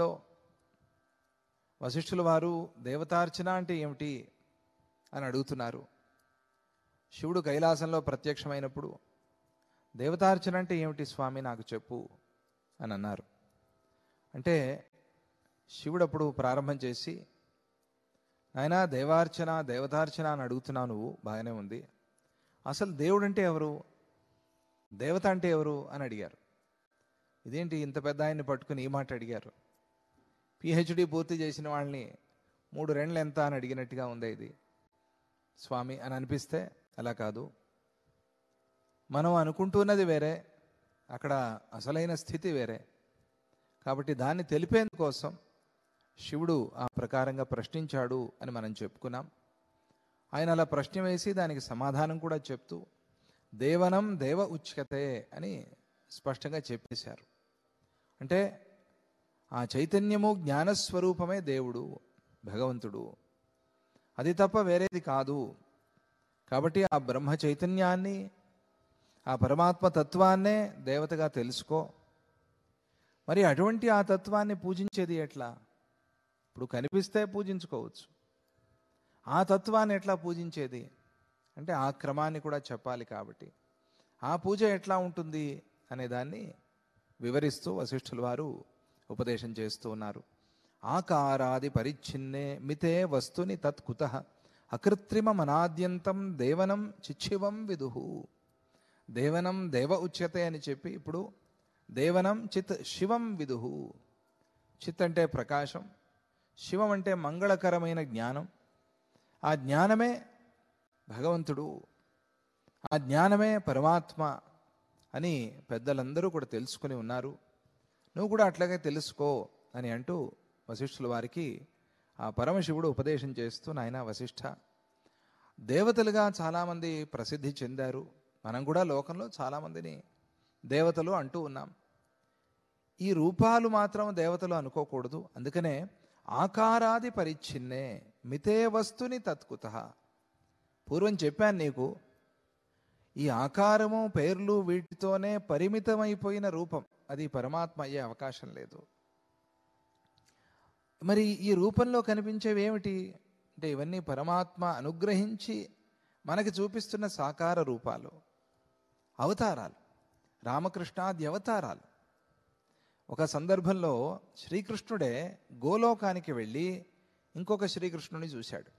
లో వశిష్ఠుల వారు దేవతార్చన అంటే ఏమిటి అని అడుగుతున్నారు శివుడు కైలాసంలో ప్రత్యక్షమైనప్పుడు దేవతార్చన అంటే ఏమిటి స్వామి నాకు చెప్పు అని అన్నారు అంటే శివుడు అప్పుడు ప్రారంభం చేసి ఆయన దేవార్చన దేవతార్చన అని అడుగుతున్నావు నువ్వు బాగానే ఉంది అసలు దేవుడు అంటే ఎవరు దేవత అంటే ఎవరు అని అడిగారు ఇదేంటి ఇంత పెద్ద ఆయన్ని పట్టుకుని ఈ మాట అడిగారు పిహెచ్డి పూర్తి చేసిన వాళ్ళని మూడు రెండ్లు ఎంత అని అడిగినట్టుగా ఉంది ఇది స్వామి అని అనిపిస్తే అలా కాదు మనం అనుకుంటున్నది వేరే అక్కడ అసలైన స్థితి వేరే కాబట్టి దాన్ని తెలిపేందుకోసం శివుడు ఆ ప్రకారంగా ప్రశ్నించాడు అని మనం చెప్పుకున్నాం ఆయన అలా ప్రశ్న వేసి దానికి సమాధానం కూడా చెప్తూ దేవనం దేవ ఉచ్యతే అని స్పష్టంగా చెప్పేశారు అంటే ఆ చైతన్యము జ్ఞానస్వరూపమే దేవుడు భగవంతుడు అది తప్ప వేరేది కాదు కాబట్టి ఆ బ్రహ్మ చైతన్యాన్ని ఆ పరమాత్మ తత్వాన్నే దేవతగా తెలుసుకో మరి అటువంటి ఆ తత్వాన్ని పూజించేది ఎట్లా ఇప్పుడు కనిపిస్తే పూజించుకోవచ్చు ఆ తత్వాన్ని ఎట్లా పూజించేది అంటే ఆ క్రమాన్ని కూడా చెప్పాలి కాబట్టి ఆ పూజ ఎట్లా ఉంటుంది అనేదాన్ని వివరిస్తూ వశిష్ఠులు వారు ఉపదేశం చేస్తూ ఉన్నారు ఆకారాది పరిచ్ఛిన్నే మితే వస్తుని తత్కుత అకృత్రిమమనాద్యంతం దేవనం చిచ్చివం విదుహు దేవనం దేవ ఉచ్యతే అని చెప్పి ఇప్పుడు దేవనం చిత్ శివం విదుహు చిత్ అంటే ప్రకాశం శివం అంటే మంగళకరమైన జ్ఞానం ఆ జ్ఞానమే భగవంతుడు ఆ జ్ఞానమే పరమాత్మ అని పెద్దలందరూ కూడా తెలుసుకుని ఉన్నారు నువ్వు కూడా అట్లాగే తెలుసుకో అని అంటూ వశిష్ఠుల వారికి ఆ పరమశివుడు ఉపదేశం చేస్తూ నాయన వశిష్ఠ దేవతలుగా చాలామంది ప్రసిద్ధి చెందారు మనం కూడా లోకంలో చాలామందిని దేవతలు అంటూ ఉన్నాం ఈ రూపాలు మాత్రం దేవతలు అనుకోకూడదు అందుకనే ఆకారాది పరిచ్ఛిన్నే మితే వస్తుని తత్కుత పూర్వం చెప్పాను నీకు ఈ ఆకారము పేర్లు వీటితోనే పరిమితమైపోయిన రూపం అది పరమాత్మ అయ్యే అవకాశం లేదు మరి ఈ రూపంలో కనిపించేవి ఏమిటి అంటే ఇవన్నీ పరమాత్మ అనుగ్రహించి మనకి చూపిస్తున్న సాకార రూపాలు అవతారాలు రామకృష్ణాది అవతారాలు ఒక సందర్భంలో శ్రీకృష్ణుడే గోలోకానికి వెళ్ళి ఇంకొక శ్రీకృష్ణుని చూశాడు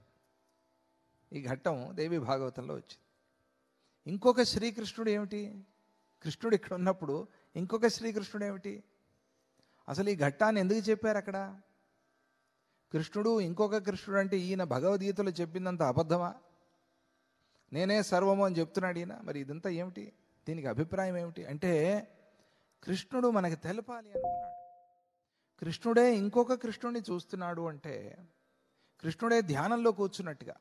ఈ ఘట్టం దేవి భాగవతంలో వచ్చింది ఇంకొక శ్రీకృష్ణుడు ఏమిటి కృష్ణుడు ఇక్కడ ఉన్నప్పుడు ఇంకొక శ్రీకృష్ణుడు ఏమిటి అసలు ఈ ఘట్టాన్ని ఎందుకు చెప్పారు అక్కడ కృష్ణుడు ఇంకొక కృష్ణుడు అంటే ఈయన భగవద్గీతలో చెప్పిందంత అబద్ధమా నేనే సర్వము అని చెప్తున్నాడు ఈయన మరి ఇదంతా ఏమిటి దీనికి అభిప్రాయం ఏమిటి అంటే కృష్ణుడు మనకు తెలపాలి అనుకున్నాడు కృష్ణుడే ఇంకొక కృష్ణుడిని చూస్తున్నాడు అంటే కృష్ణుడే ధ్యానంలో కూర్చున్నట్టుగా